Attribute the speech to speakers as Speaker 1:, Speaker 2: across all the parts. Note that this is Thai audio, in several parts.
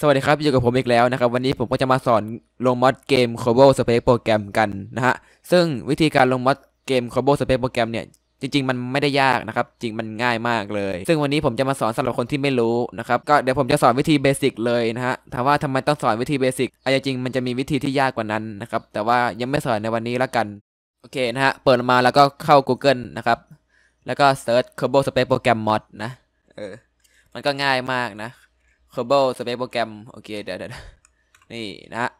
Speaker 1: สวัสดีครับอยู่กับผมอีกแล้วนะครับวันนี้ผมก็จะมาสอนลงมอดเกม c o b o Space Program กันนะฮะซึ่งวิธีการลงมอดเกม c o b o Space Program เนี่ยจริง ๆมันไม่ได้ยากนะครับ จริงมันง่ายมากเลย ซึ่งวันนี้ผมจะมาสอนสำหรับคนที่ไม่รู้นะครับ ก็เดี๋ยวผมจะสอนวิธีเบสิกเลยนะฮะถามว่าทำไมต้องสอนวิธีเบสิกอาจจะจริงมันจะมีวิธีที่ยากกว่านั้นนะครับ แต่ว่ายังไม่สอนในวันนี้ละกัน โอเคนะฮะเปิดมาแล้วก็เข้า Google นะครับ แล้วก็เซิร์ช c o b o Space Program Mod นะ เออ มันก็ง่ายมากนะ c ค r b l e space program โอเคเดี๋ยวเดี๋ยวนี่นะ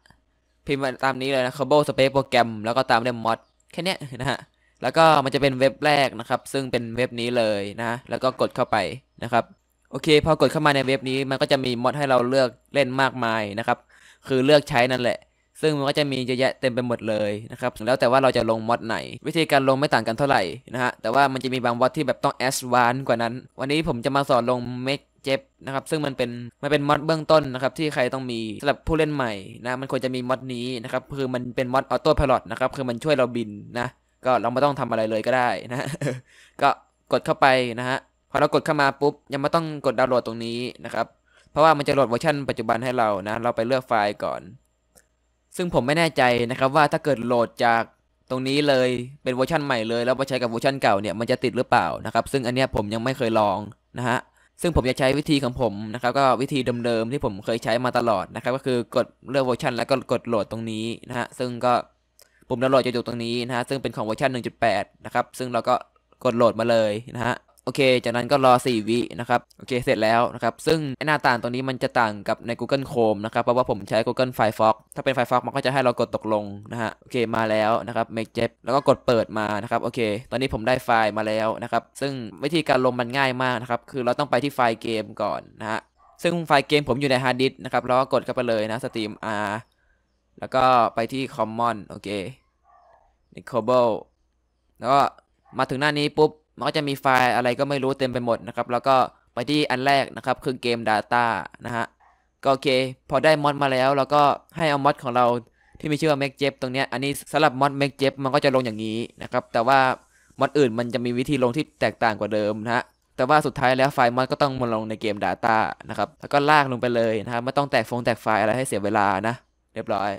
Speaker 1: พิมพ์ตามนี้เลยนะ c ค r b l e space program แล้วก็ตามด้วย mod แค่นี้นะฮะแล้วก็มันจะเป็นเว็บแรกนะครับ ซึ่งเป็นเว็บนี้เลยนะแล้วก็กดเข้าไปนะครับโอเคพอกดเข้ามาในเว็บนี้มันก็จะมีมอดให้เราเลือกเล่นมากมายนะครับ คือเลือกใช้นั่นแหละ ซึ่งมันก็จะมีเยอะแยะเต็มไปหมดเลยนะครับแล้วแต่ว่าเราจะลงมอดไหน วิธีการลงไม่ต่างกันเท่าไหร่นะฮะแต่ว่ามันจะมีบางมอดที่แบบต้องแอสวานกว่านั้น วันนี้ผมจะมาสอนลงเมกจ็บนะครับซึ่งมันเป็นมันเป็นมอดเบื้องต้นนะครับ ที่ใครต้องมีสำหรับผู้เล่นใหม่นะ มันควรจะมีมอดนี้นะครับ คือมันเป็นมอดออโต้พาร์ลตนะครับ คือมันช่วยเราบินนะ ก็เราไม่ต้องทำอะไรเลยก็ได้นะ ก็กดเข้าไปนะฮะพอเรากดเข้ามาปุ๊บยังไม่ต้องกดดาวน์โหลดตรงนี้นะครับ เพราะว่ามันจะโหลดเวอร์ชันปัจจุบันให้เรานะ เราไปเลือกไฟล์ก่อน ซึ่งผมไม่แน่ใจนะครับ ว่าถ้าเกิดโหลดจากตรงนี้เลยเป็นเวอร์ชันใหม่เลยแล้วไปใช้กับเวอร์ชันเก่าเนี่ยมันจะติดหรือเปล่านะครับซึ่งอันเนี้ยผมยังไม่เคยลองนะฮะซึ่งผมจะใช้วิธีของผมนะครับก็วิธีเดิมๆที่ผมเคยใช้มาตลอดนะครับ ก็คือกดเลือกเวอร์ชันแล้วก็กดโหลดตรงนี้นะฮะซึ่งก็ปุ่มดาวน์โหลดจะอยู่ตรงนี้นะฮะซึ่งเป็นของเวอร์ชัน1.8 นะครับซึ่งเราก็กดโหลดมาเลยนะฮะโอเค จากนั้นก็รอ 4 วิ นะครับ โอเค เสร็จแล้วนะครับ ซึ่งหน้าต่างตรงนี้มันจะต่างกับใน Google Chrome นะครับ เพราะว่าผมใช้ Google Firefox ถ้าเป็น Firefox มันก็จะให้เรากดตกลงนะฮะ โอเค มาแล้วนะครับ Make j e t แล้วก็กดเปิดมา นะครับ โอเค ตอนนี้ผมได้ไฟล์มาแล้วนะครับ ซึ่งวิธีการลงมันง่ายมากนะครับ คือเราต้องไปที่ไฟล์เกมก่อนนะฮะ ซึ่งไฟล์เกมผมอยู่ในฮาร์ดดิสก์นะครับแล้วก็กดเข้าไปเลยนะ Steam R แล้วก็ไปที่ Common โอเคใน c o b l e แล้วก็มาถึงหน้านี้ปุ๊บมันก็จะมีไฟล์อะไรก็ไม่รู้เต็มไปหมดนะครับ แล้วก็ไปที่อันแรกนะครับ คือเกม Data นะฮะก็โอเคพอได้มอดมาแล้วเราก็ให้เอามอดของเราที่มีชื่อว่า m a k e j จฟตรงเนี้ยอันนี้สำหรับมอด m a k e j จฟมันก็จะลงอย่างนี้นะครับ แต่ว่ามอดอื่นมันจะมีวิธีลงที่แตกต่างกว่าเดิมนะฮะแต่ว่าสุดท้ายแล้วไฟล์มอดก็ต้องมาลงในเกม Data นะครับแล้วก็ลากลงไปเลยนะครับไม่ต้องแตกฟงแตกไฟล์อะไรให้เสียเวลานะเรียบร้อย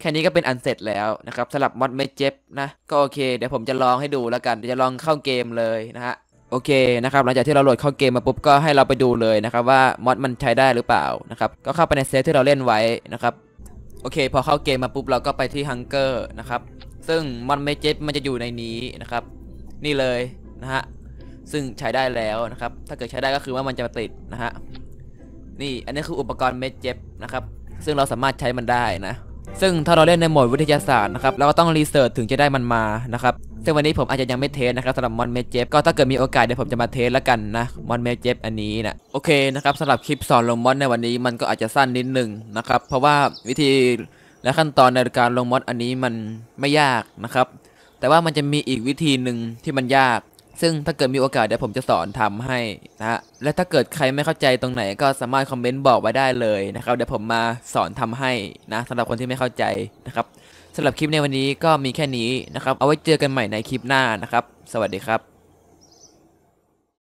Speaker 1: แค่นี้ก็เป็นอันเสร็จแล้วนะครับสลับมอดไม่เจ็บนะก็โอเค เดี๋ยวผมจะลองให้ดูแล้วกันเดี๋ยวจะลองเข้าเกมเลยนะฮะโอเคนะครับหลังจากที่เราโหลดเข้าเกมมาปุ๊บก็ให้เราไปดูเลยนะครับว่ามอดมันใช้ได้หรือเปล่านะครับ ก็เข้าไปในเซฟที่เราเล่นไว้นะครับ โอเค พอเข้าเกมมาปุ๊บเราก็ไปที่ฮังเกอร์นะครับซึ่งมอดไม่เจ็บมันจะอยู่ในนี้นะครับ นี่เลยนะฮะซึ่งใช้ได้แล้วนะครับ ถ้าเกิดใช้ได้ก็คือว่ามันจะติดนะฮะนี่อันนี้คืออุปกรณ์เม็ดเจ็บนะครับซึ่งเราสามารถใช้มันได้นะซึ่งถ้าเราเล่นในโหมดวิทยาศาสตร์นะครับเราก็ต้องรีเสิร์ชถึงจะได้มันมานะครับซึ่งวันนี้ผมอาจจะยังไม่เทสนะครับสำหรับมอนเมจเจฟก็ถ้าเกิดมีโอกาสเดี๋ยวผมจะมาเทสแล้วกันนะมอนเมจเจฟอันนี้นะโอเคนะครับสำหรับคลิปสอนลงมอนในวันนี้ มันก็อาจจะสั้นนิดหนึ่งนะครับเพราะว่าวิธีและขั้นตอนในการลงมอนอันนี้มันไม่ยากนะครับ แต่ว่ามันจะมีอีกวิธีหนึ่งที่มันยากซึ่งถ้าเกิดมีโอกาสเดี๋ยวผมจะสอนทำให้นะฮะและถ้าเกิดใครไม่เข้าใจตรงไหนก็สามารถคอมเมนต์บอกไว้ได้เลยนะครับเดี๋ยวผมมาสอนทำให้นะสำหรับคนที่ไม่เข้าใจนะครับสำหรับคลิปในวันนี้ก็มีแค่นี้นะครับ เอาไว้เจอกันใหม่ในคลิปหน้านะครับ สวัสดีครับ